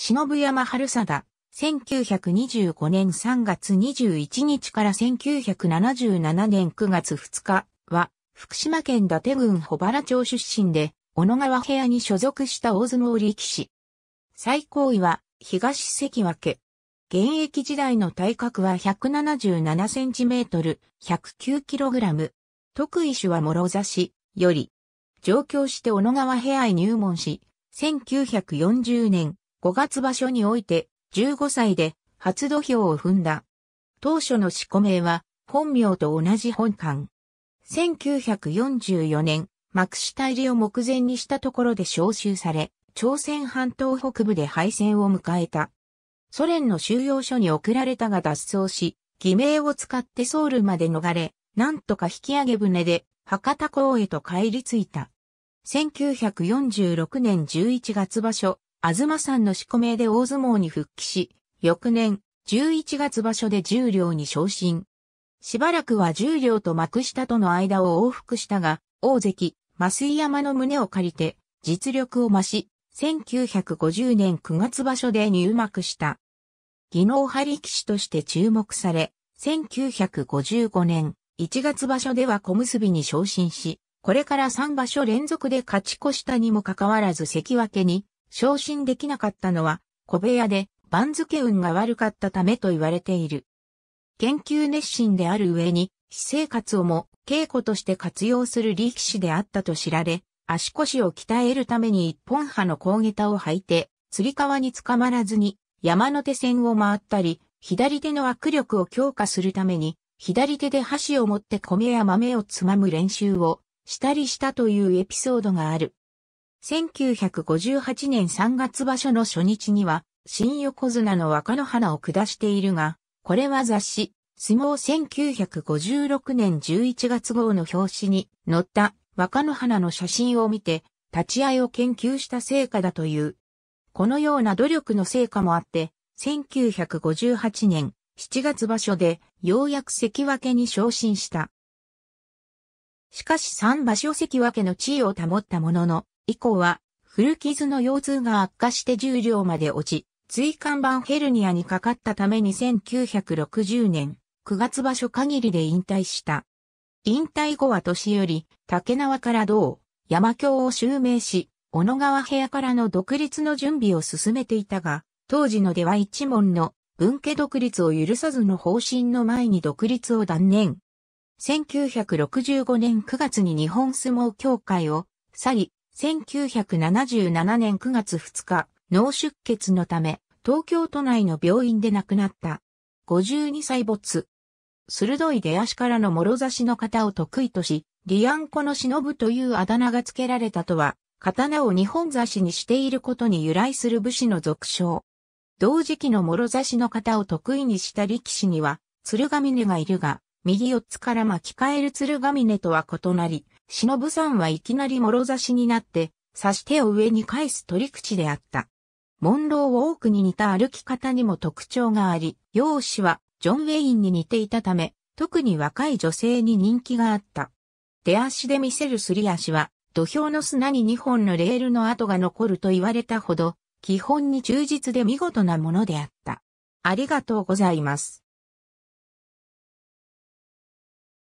忍山春貞、1925年3月21日から1977年9月2日は、福島県伊達郡保原町出身で、小野川部屋に所属した大相撲力士。最高位は、東関脇。現役時代の体格は1 7 7トル、1 0 9ラム。特異種は諸差し、より。上京して小野川部屋へ入門し、1940年、5月場所において15歳で初土俵を踏んだ。当初の四股名は本名と同じ本館。1944年、幕下入りを目前にしたところで召集され、朝鮮半島北部で敗戦を迎えた。ソ連の収容所に送られたが脱走し、偽名を使ってソウルまで逃れ、なんとか引き上げ船で博多港へと帰り着いた。1946年11月場所、東さんの仕込めで大相撲に復帰し、翌年、11月場所で十両に昇進。しばらくは十両と幕下との間を往復したが、大関、麻酔山の胸を借りて、実力を増し、1950年9月場所で入幕した。技能張り騎士として注目され、1955年1月場所では小結に昇進し、これから3場所連続で勝ち越したにもかかわらず関脇に昇進できなかったのは小部屋で番付運が悪かったためと言われている。研究熱心である上に、私生活をも稽古として活用する力士であったと知られ、足腰を鍛えるために一本派の小下駄を履いて、釣り革につかまらずに山手線を回ったり、左手の握力を強化するために、左手で箸を持って米や豆をつまむ練習をしたりしたというエピソードがある。1958年3月場所の初日には、新横綱の若野花を下しているが、これは雑誌、相撲1956年11月号の表紙に載った若野花の写真を見て、立ち合いを研究した成果だという。このような努力の成果もあって、1958年7月場所でようやく関脇に昇進した。しかし3場所関脇の地位を保ったものの、以降は、古傷の腰痛が悪化して重量まで落ち、椎間板ヘルニアにかかったために1960年9月場所限りで引退した。引退後は年より、竹縄から同、山京を襲名し、小野川部屋からの独立の準備を進めていたが、当時のでは一門の文家独立を許さずの方針の前に独立を断念。1965年9月に日本相撲協会を去り、1977年9月2日、脳出血のため、東京都内の病院で亡くなった。52歳没。鋭い出足からの諸差しの型を得意とし、リアンコの忍というあだ名が付けられたとは、刀を二本差しにしていることに由来する武士の俗称。同時期の諸差しの型を得意にした力士には、鶴ヶ峰がいるが、右四つから巻き替える鶴ヶ峰とは異なり、忍さんはいきなり諸差しになって、差し手を上に返す取り口であった。門楼を多くに似た歩き方にも特徴があり、容姿はジョン・ウェインに似ていたため、特に若い女性に人気があった。手足で見せるすり足は、土俵の砂に2本のレールの跡が残ると言われたほど、基本に忠実で見事なものであった。ありがとうございます。